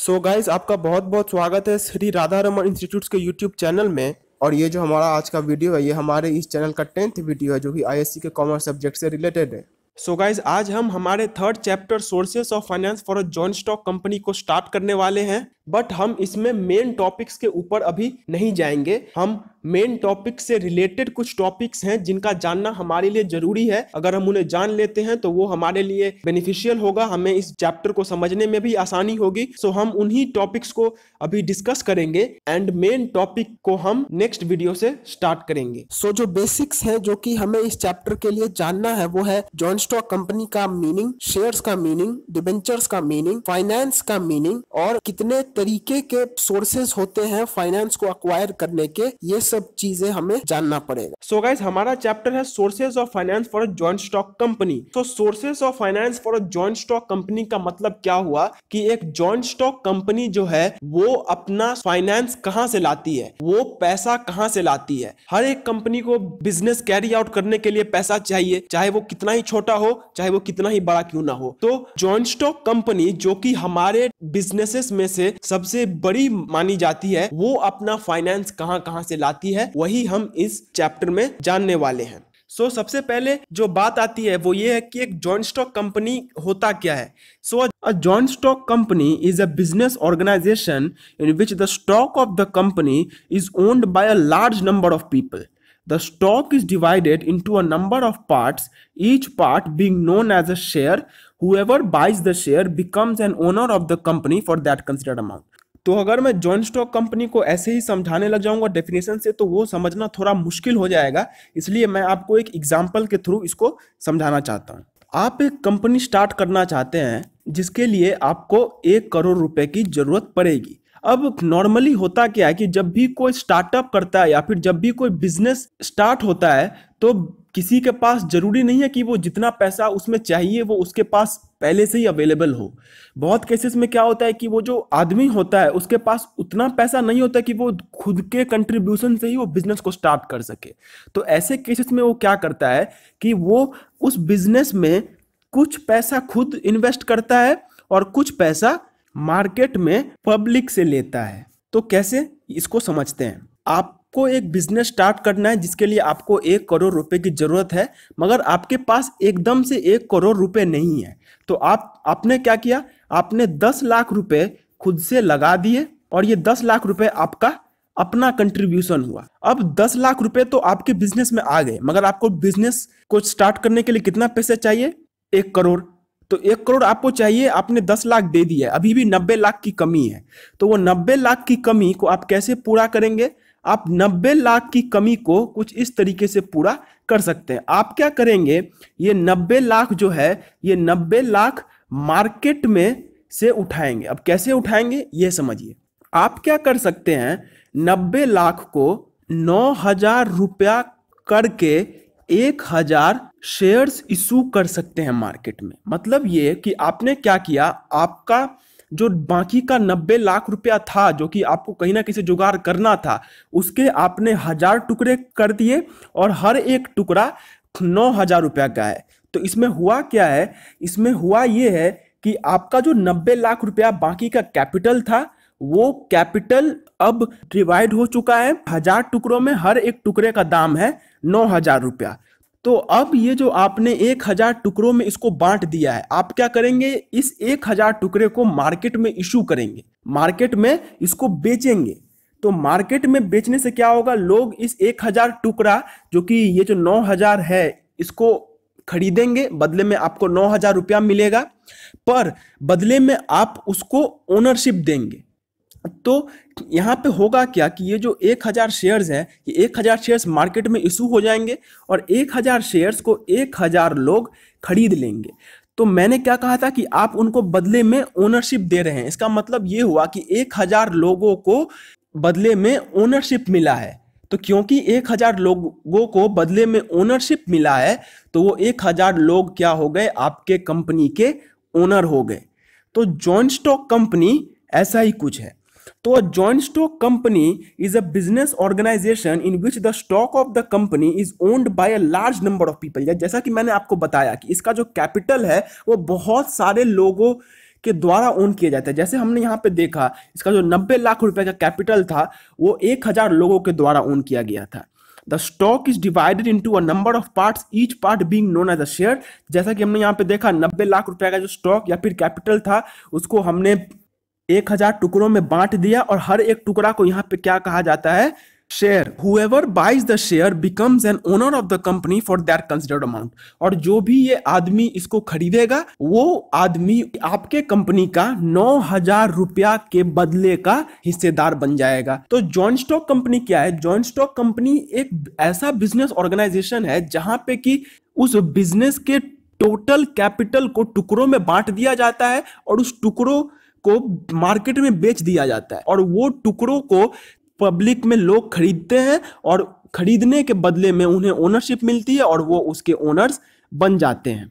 सो so guys आपका बहुत बहुत स्वागत है श्री राधा रमन इंस्टीट्यूट के यूट्यूब चैनल में और ये जो हमारा आज का वीडियो है ये हमारे इस चैनल का टेंथ वीडियो है जो कि आईएससी के कॉमर्स सब्जेक्ट से रिलेटेड है सो so गाइज आज हम हमारे third chapter sources of finance for a joint stock company को स्टार्ट करने वाले हैं बट हम इसमें मेन टॉपिक्स के ऊपर अभी नहीं जाएंगे हम मेन टॉपिक से रिलेटेड कुछ टॉपिक्स हैं जिनका जानना हमारे लिए जरूरी है अगर हम उन्हें जान लेते हैं तो वो हमारे लिए बेनिफिशियल होगा हमें इस चैप्टर को समझने में भी आसानी होगी सो हम उन्हीं टॉपिक्स को अभी डिस्कस करेंगे एंड मेन टॉपिक को हम नेक्स्ट वीडियो से स्टार्ट करेंगे सो so, जो बेसिक्स है जो की हमें इस चैप्टर के लिए जानना है वो है जॉन स्टॉक कंपनी का मीनिंग शेयर का मीनिंग डिवेंचर्स का मीनिंग फाइनेंस का मीनिंग और कितने तरीके के सोर्सेस होते हैं फाइनेंस को अक्वायर करने के ये सब चीजें हमें जानना पड़ेगा सो so गाइज हमारा चैप्टर है sources of finance for a joint stock company तो sources of finance for a joint stock company का मतलब क्या हुआ कि एक ज्वाइंट स्टॉक कंपनी जो है वो अपना फाइनेंस कहाँ से लाती है वो पैसा कहाँ से लाती है हर एक कंपनी को बिजनेस कैरी आउट करने के लिए पैसा चाहिए चाहे वो कितना ही छोटा हो चाहे वो कितना ही बड़ा क्यों ना हो तो जॉइंट स्टॉक कंपनी जो कि हमारे बिजनेसेस में से सबसे बड़ी मानी जाती है वो अपना फाइनेंस कहाँ कहाँ से लाती है वही हम इस चैप्टर में जानने वाले हैं सो so, सबसे पहले जो बात आती है वो ये है कि एक जॉइंट स्टॉक कंपनी होता क्या है so a joint stock company is a business organisation in which the stock of the company is owned by a large number of people the stock is divided into a number of parts each part being known as a share whoever buys the share becomes an owner of the company for that considered amount तो अगर मैं joint stock company को ऐसे ही समझाने लग जाऊंगा definition से तो वो समझना थोड़ा मुश्किल हो जाएगा इसलिए मैं आपको एक एग्जाम्पल के थ्रू इसको समझाना चाहता हूँ आप एक कंपनी स्टार्ट करना चाहते हैं जिसके लिए आपको एक करोड़ रुपए की जरूरत पड़ेगी अब नॉर्मली होता क्या है कि जब भी कोई स्टार्टअप करता है या फिर जब भी कोई बिजनेस स्टार्ट होता है तो किसी के पास जरूरी नहीं है कि वो जितना पैसा उसमें चाहिए वो उसके पास पहले से ही अवेलेबल हो बहुत केसेस में क्या होता है कि वो जो आदमी होता है उसके पास उतना पैसा नहीं होता कि वो खुद के कंट्रीब्यूशन से ही वो बिजनेस को स्टार्ट कर सके तो ऐसे केसेस में वो क्या करता है कि वो उस बिजनेस में कुछ पैसा खुद इन्वेस्ट करता है और कुछ पैसा मार्केट में पब्लिक से लेता है तो कैसे इसको समझते हैं आप आपको एक बिजनेस स्टार्ट करना है जिसके लिए आपको एक करोड़ रुपए की ज़रूरत है मगर आपके पास एकदम से एक करोड़ रुपए नहीं है तो आप आपने क्या किया आपने दस लाख रुपए खुद से लगा दिए और ये दस लाख रुपए आपका अपना कंट्रीब्यूशन हुआ अब दस लाख रुपए तो आपके बिजनेस में आ गए मगर आपको बिजनेस को स्टार्ट करने के लिए कितना पैसे चाहिए एक करोड़ तो एक करोड़ आपको चाहिए आपने दस लाख दे दिया अभी भी नब्बे लाख की कमी है तो वो नब्बे लाख की कमी को आप कैसे पूरा करेंगे आप 90 लाख की कमी को कुछ इस तरीके से पूरा कर सकते हैं आप क्या करेंगे ये 90 लाख जो है ये 90 लाख मार्केट में से उठाएंगे अब कैसे उठाएंगे ये समझिए आप क्या कर सकते हैं 90 लाख को नौ हजार रुपया करके एक हजार शेयर्स इशू कर सकते हैं मार्केट में मतलब ये कि आपने क्या किया आपका जो बाकी का नब्बे लाख रुपया था जो कि आपको कहीं ना कहीं जुगाड़ करना था उसके आपने हजार टुकड़े कर दिए और हर एक टुकड़ा नौ हजार रुपया का है तो इसमें हुआ क्या है इसमें हुआ ये है कि आपका जो नब्बे लाख रुपया बाकी का कैपिटल था वो कैपिटल अब डिवाइड हो चुका है हजार टुकड़ों में हर एक टुकड़े का दाम है नौ हजार रुपया तो अब ये जो आपने एक हजार टुकड़ों में इसको बांट दिया है आप क्या करेंगे इस एक हजार टुकड़े को मार्केट में इशू करेंगे मार्केट में इसको बेचेंगे तो मार्केट में बेचने से क्या होगा लोग इस एक हजार टुकड़ा जो कि ये जो नौ हजार है इसको खरीदेंगे बदले में आपको नौ हजार रुपया मिलेगा पर बदले में आप उसको ओनरशिप देंगे तो यहाँ पे होगा क्या कि ये जो एक हज़ार शेयर्स हैं ये एक हज़ार शेयर्स मार्केट में इशू हो जाएंगे और एक हज़ार शेयर्स को एक हज़ार लोग खरीद लेंगे तो मैंने क्या कहा था कि आप उनको बदले में ओनरशिप दे रहे हैं इसका मतलब ये हुआ कि एक हज़ार लोगों को बदले में ओनरशिप मिला है तो क्योंकि एक हज़ार लोगों को बदले में ओनरशिप मिला है तो वो एक हज़ार लोग क्या हो गए आपके कंपनी के ओनर हो गए तो जॉइंट स्टॉक कंपनी ऐसा ही कुछ है तो a joint stock company is a business organisation in which the stock of the company is owned by a large number of people जैसा कि मैंने आपको बताया कि इसका जो कैपिटल है वो बहुत सारे लोगों के द्वारा ओन किया जाता है जैसे हमने यहाँ पे देखा इसका जो 90 लाख रुपए का कैपिटल था वो 1000 लोगों के द्वारा ओन किया गया था the stock is divided into a number of part each part being known as a share जैसा कि हमने यहाँ पे देखा नब्बे लाख रुपए का जो स्टॉक या फिर कैपिटल था उसको हमने एक हजार टुकड़ों में बांट दिया और हर एक टुकड़ा को यहाँ पे क्या कहा जाता है share whoever buys the share becomes an owner of the company for that considered amount और जो भी ये आदमी इसको खरीदेगा वो आदमी आपके कंपनी का नौ हजार रुपया के बदले का हिस्सेदार बन जाएगा तो जॉइंट स्टॉक कंपनी क्या है जॉइंट स्टॉक कंपनी एक ऐसा बिजनेस ऑर्गेनाइजेशन है जहां पे कि उस बिजनेस के टोटल कैपिटल को टुकड़ों में बांट दिया जाता है और उस टुकड़ों को मार्केट में बेच दिया जाता है और वो टुकड़ों को पब्लिक में लोग खरीदते हैं और खरीदने के बदले में उन्हें ओनरशिप मिलती है और वो उसके ओनर्स बन जाते हैं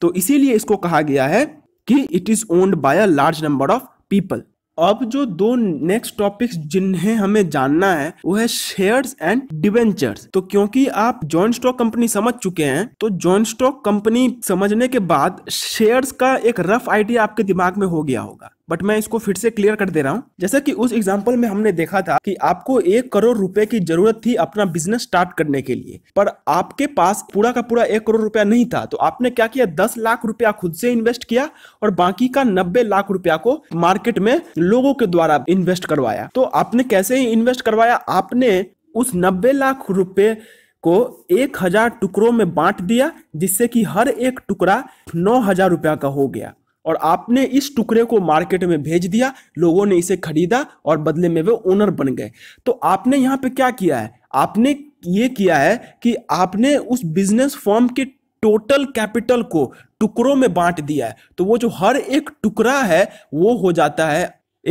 तो इसीलिए इसको कहा गया है कि it is owned by a large number of people अब जो दो नेक्स्ट टॉपिक्स जिन्हें हमें जानना है वो है शेयर्स एंड डिवेंचर्स तो क्योंकि आप जॉइंट स्टॉक कंपनी समझ चुके हैं तो जॉइंट स्टॉक कंपनी समझने के बाद शेयर्स का एक रफ आइडिया आपके दिमाग में हो गया होगा बट मैं इसको फिर से क्लियर कर दे रहा हूँ जैसा कि उस एग्जाम्पल में हमने देखा था कि आपको एक करोड़ रुपए की जरूरत थी अपना बिजनेस स्टार्ट करने के लिए पर आपके पास पूरा का पूरा एक करोड़ रुपया नहीं था तो आपने क्या किया दस लाख रुपया खुद से इन्वेस्ट किया और बाकी का नब्बे लाख रुपया को मार्केट में लोगों के द्वारा इन्वेस्ट करवाया तो आपने कैसे इन्वेस्ट करवाया आपने उस नब्बे लाख रुपये को एक हजार टुकड़ों में बांट दिया जिससे कि हर एक टुकड़ा नौ हजार रुपया का हो गया और आपने इस टुकड़े को मार्केट में भेज दिया लोगों ने इसे खरीदा और बदले में वे ओनर बन गए तो आपने यहाँ पे क्या किया है आपने ये किया है कि आपने उस बिजनेस फॉर्म के टोटल कैपिटल को टुकड़ों में बांट दिया है तो वो जो हर एक टुकड़ा है वो हो जाता है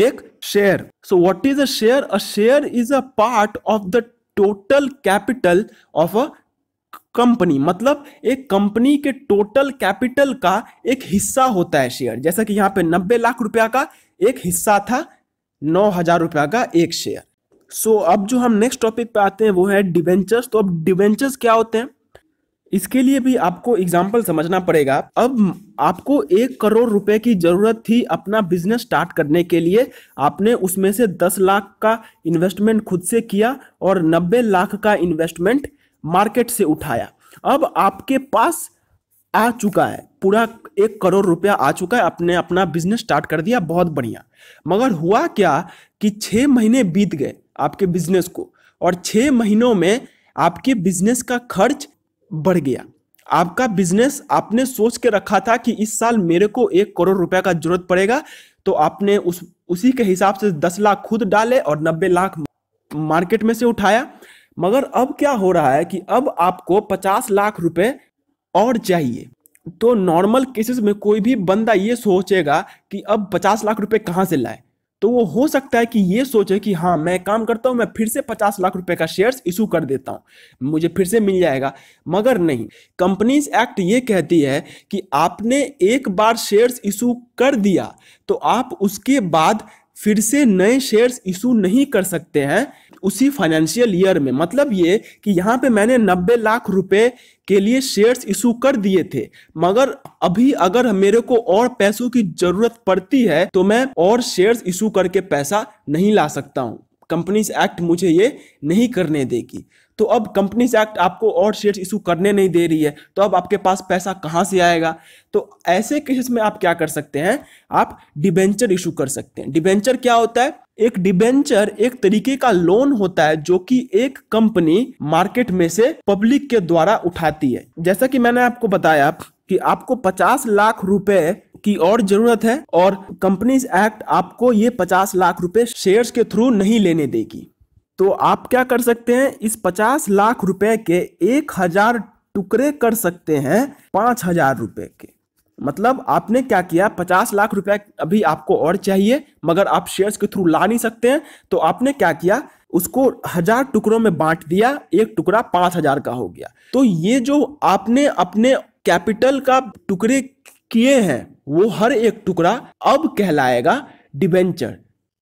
एक share so what is a share a share is a part of the total capital of a company मतलब एक कंपनी के टोटल कैपिटल का एक हिस्सा होता है शेयर जैसा कि यहाँ पे नब्बे लाख रुपया का एक हिस्सा था नौ हजार रुपया का एक शेयर सो so, अब जो हम नेक्स्ट टॉपिक पे आते हैं वो है डिवेंचर्स तो अब डिवेंचर्स क्या होते हैं इसके लिए भी आपको एग्जाम्पल समझना पड़ेगा अब आपको एक करोड़ रुपए की ज़रूरत थी अपना बिजनेस स्टार्ट करने के लिए आपने उसमें से दस लाख का इन्वेस्टमेंट खुद से किया और नब्बे लाख का इन्वेस्टमेंट मार्केट से उठाया अब आपके पास आ चुका है पूरा एक करोड़ रुपया आ चुका है आपने अपना बिजनेस स्टार्ट कर दिया बहुत बढ़िया मगर हुआ क्या कि छः महीने बीत गए आपके बिजनेस को और छः महीनों में आपके बिजनेस का खर्च बढ़ गया आपका बिजनेस आपने सोच के रखा था कि इस साल मेरे को एक करोड़ रुपया का जरूरत पड़ेगा तो आपने उस उसी के हिसाब से दस लाख खुद डाले और नब्बे लाख मार्केट में से उठाया मगर अब क्या हो रहा है कि अब आपको पचास लाख रुपए और चाहिए तो नॉर्मल केसेस में कोई भी बंदा ये सोचेगा कि अब पचास लाख रुपए कहाँ से लाए तो वो हो सकता है कि ये सोचे कि हाँ मैं काम करता हूँ मैं फिर से पचास लाख रुपए का शेयर्स इशू कर देता हूँ मुझे फिर से मिल जाएगा मगर नहीं कंपनीज एक्ट ये कहती है कि आपने एक बार शेयर्स इशू कर दिया तो आप उसके बाद फिर से नए शेयर्स इशू नहीं कर सकते हैं उसी फाइनेंशियल ईयर में मतलब ये कि यहाँ पे मैंने 90 लाख रुपए के लिए शेयर्स इशू कर दिए थे मगर अभी अगर मेरे को और पैसों की जरूरत पड़ती है तो मैं और शेयर्स इशू करके पैसा नहीं ला सकता हूँ कंपनीज एक्ट मुझे ये नहीं करने देगी तो अब कंपनीज एक्ट आपको और शेयर्स इशू करने नहीं दे रही है तो अब आपके पास पैसा कहाँ से आएगा तो ऐसे केसेस में आप क्या कर सकते हैं आप डिबेंचर इशू कर सकते हैं डिबेंचर क्या होता है एक डिबेंचर एक तरीके का लोन होता है जो कि एक कंपनी मार्केट में से पब्लिक के द्वारा उठाती है जैसा कि मैंने आपको बताया कि आपको 50 लाख रुपए की और जरूरत है और कंपनीज एक्ट आपको ये 50 लाख रुपए शेयर्स के थ्रू नहीं लेने देगी तो आप क्या कर सकते हैं इस पचास लाख रुपए के एक हजार टुकड़े कर सकते हैं पांच हजार रुपए के मतलब आपने क्या किया पचास लाख रुपए अभी आपको और चाहिए मगर आप शेयर्स के थ्रू ला नहीं सकते हैं तो आपने क्या किया उसको हजार टुकड़ों में बांट दिया एक टुकड़ा पांच हजार का हो गया तो ये जो आपने अपने कैपिटल का टुकड़े किए हैं वो हर एक टुकड़ा अब कहलाएगा डिबेंचर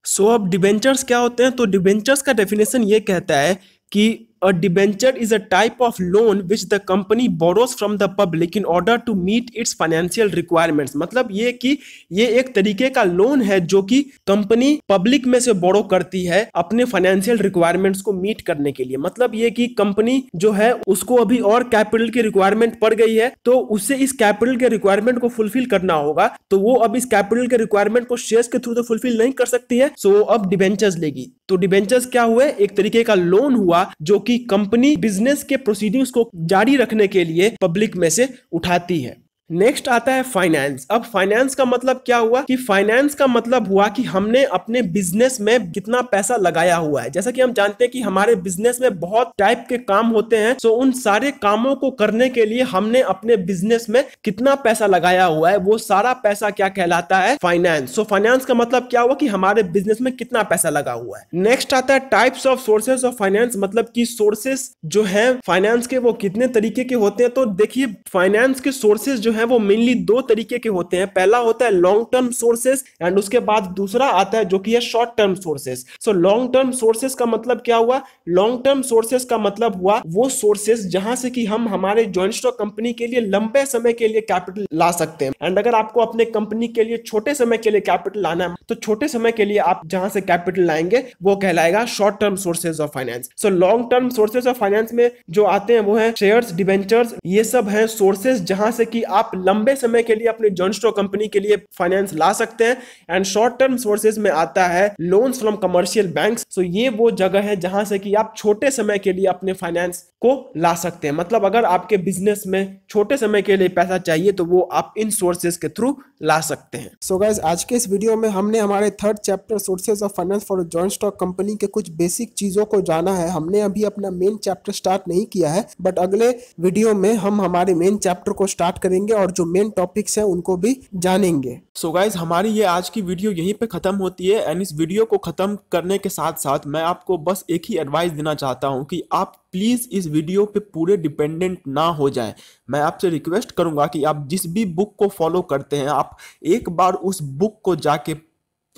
सो so, अब डिबेंचर्स क्या होते हैं तो डिबेंचर्स का डेफिनेशन ये कहता है कि A debenture is a type of loan which the company borrows from the public in order to meet its financial requirements. मतलब ये कि ये एक तरीके का लोन है जो कि कंपनी पब्लिक में से बोरो करती है अपने फाइनेंशियल रिक्वायरमेंट्स को मीट करने के लिए मतलब ये कि कंपनी जो है उसको अभी और कैपिटल की रिक्वायरमेंट पड़ गई है तो उसे इस कैपिटल के रिक्वायरमेंट को फुलफिल करना होगा तो वो अब इस कैपिटल के रिक्वायरमेंट को शेयर के थ्रू तो फुलफिल नहीं कर सकती है सो वो अब डिबेंचर्स लेगी तो डिबेंचर्स क्या हुए एक तरीके का लोन हुआ जो कि भी कंपनी बिजनेस के प्रोसीडिंग्स को जारी रखने के लिए पब्लिक में से उठाती है नेक्स्ट आता है फाइनेंस अब फाइनेंस का मतलब क्या हुआ कि फाइनेंस का मतलब हुआ कि हमने अपने बिजनेस में कितना पैसा लगाया हुआ है जैसा कि हम जानते हैं कि हमारे बिजनेस में बहुत टाइप के काम होते हैं सो उन सारे कामों को करने के लिए हमने अपने बिजनेस में कितना पैसा लगाया हुआ है वो सारा पैसा क्या कहलाता है फाइनेंस सो फाइनेंस का मतलब क्या हुआ कि हमारे बिजनेस में कितना पैसा लगा हुआ है नेक्स्ट आता है types of sources of finance मतलब की सोर्सेस जो है फाइनेंस के वो कितने तरीके के होते हैं तो देखिए फाइनेंस के सोर्सेज जो है वो मेनली दो तरीके के होते हैं पहला होता है लॉन्ग टर्म सोर्सेस एंड उसके बाद दूसरा आता है जो कि है short term sources so long term sources का मतलब क्या हुआ लॉन्ग टर्म सोर्सेस का मतलब हुआ वो सोर्सेस जहां से कि हम हमारे ज्वाइंट स्टॉक कंपनी के लिए लंबे समय के लिए कैपिटल ला सकते हैं एंड अगर आपको अपने कंपनी के लिए छोटे समय के लिए कैपिटल लाना है तो छोटे समय के लिए आप जहां से कैपिटल लाएंगे वो कहलाएगा short term sources of finance so long term sources of finance में जो आते हैं वो है शेयर डिवेंचर्स ये सब है सोर्सेज जहां से कि आप आप लंबे समय के लिए अपने जॉनस्टो कंपनी के लिए फाइनेंस ला सकते हैं एंड शॉर्ट टर्म सोर्सेज में आता है loan from commercial bank so ये वो जगह है जहां से कि आप छोटे समय के लिए अपने फाइनेंस को ला सकते हैं मतलब अगर आपके बिजनेस में छोटे समय के लिए पैसा चाहिए तो वो आप इन सोर्सेज के थ्रू ला सकते हैं सो so गैस आज के इस वीडियो में हमने हमारे third chapter sources of finance for joint stock company के कुछ बेसिक चीजों को जाना है हमने अभी अपना मेन चैप्टर स्टार्ट नहीं किया है बट अगले वीडियो में हम हमारे मेन चैप्टर को स्टार्ट करेंगे और जो मेन टॉपिक्स हैं उनको भी जानेंगे सो so गाइज हमारी ये आज की वीडियो यहीं पे खत्म होती है एंड इस वीडियो को खत्म करने के साथ साथ मैं आपको बस एक ही एडवाइस देना चाहता हूँ कि आप प्लीज़ इस वीडियो पे पूरे डिपेंडेंट ना हो जाए मैं आपसे रिक्वेस्ट करूंगा कि आप जिस भी बुक को फॉलो करते हैं आप एक बार उस बुक को जाके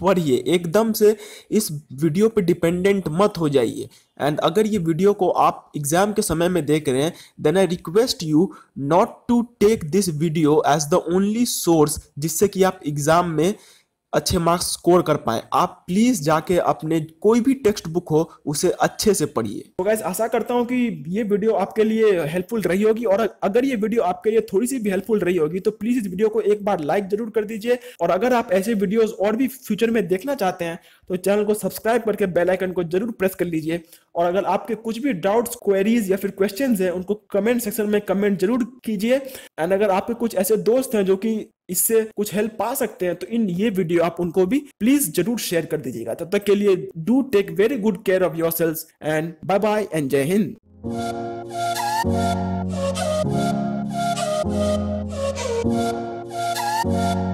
पढ़िए एकदम से इस वीडियो पे डिपेंडेंट मत हो जाइए एंड अगर ये वीडियो को आप एग्जाम के समय में देख रहे हैं then I request you not to take this video as the only source जिससे कि आप एग्जाम में अच्छे मार्क्स स्कोर कर पाए आप प्लीज़ जाके अपने कोई भी टेक्स्ट बुक हो उसे अच्छे से पढ़िए तो गैस आशा करता हूँ कि ये वीडियो आपके लिए हेल्पफुल रही होगी और अगर ये वीडियो आपके लिए थोड़ी सी भी हेल्पफुल रही होगी तो प्लीज़ इस वीडियो को एक बार लाइक जरूर कर दीजिए और अगर आप ऐसे वीडियोज़ और भी फ्यूचर में देखना चाहते हैं तो चैनल को सब्सक्राइब करके बेलाइकन को जरूर प्रेस कर लीजिए और अगर आपके कुछ भी डाउट्स क्वेरीज या फिर क्वेश्चन है उनको कमेंट सेक्शन में कमेंट जरूर कीजिए एंड अगर आपके कुछ ऐसे दोस्त हैं जो कि इससे कुछ हेल्प पा सकते हैं तो इन ये वीडियो आप उनको भी प्लीज जरूर शेयर कर दीजिएगा तब तक के लिए do take very good care of yourselves and bye bye and जय हिंद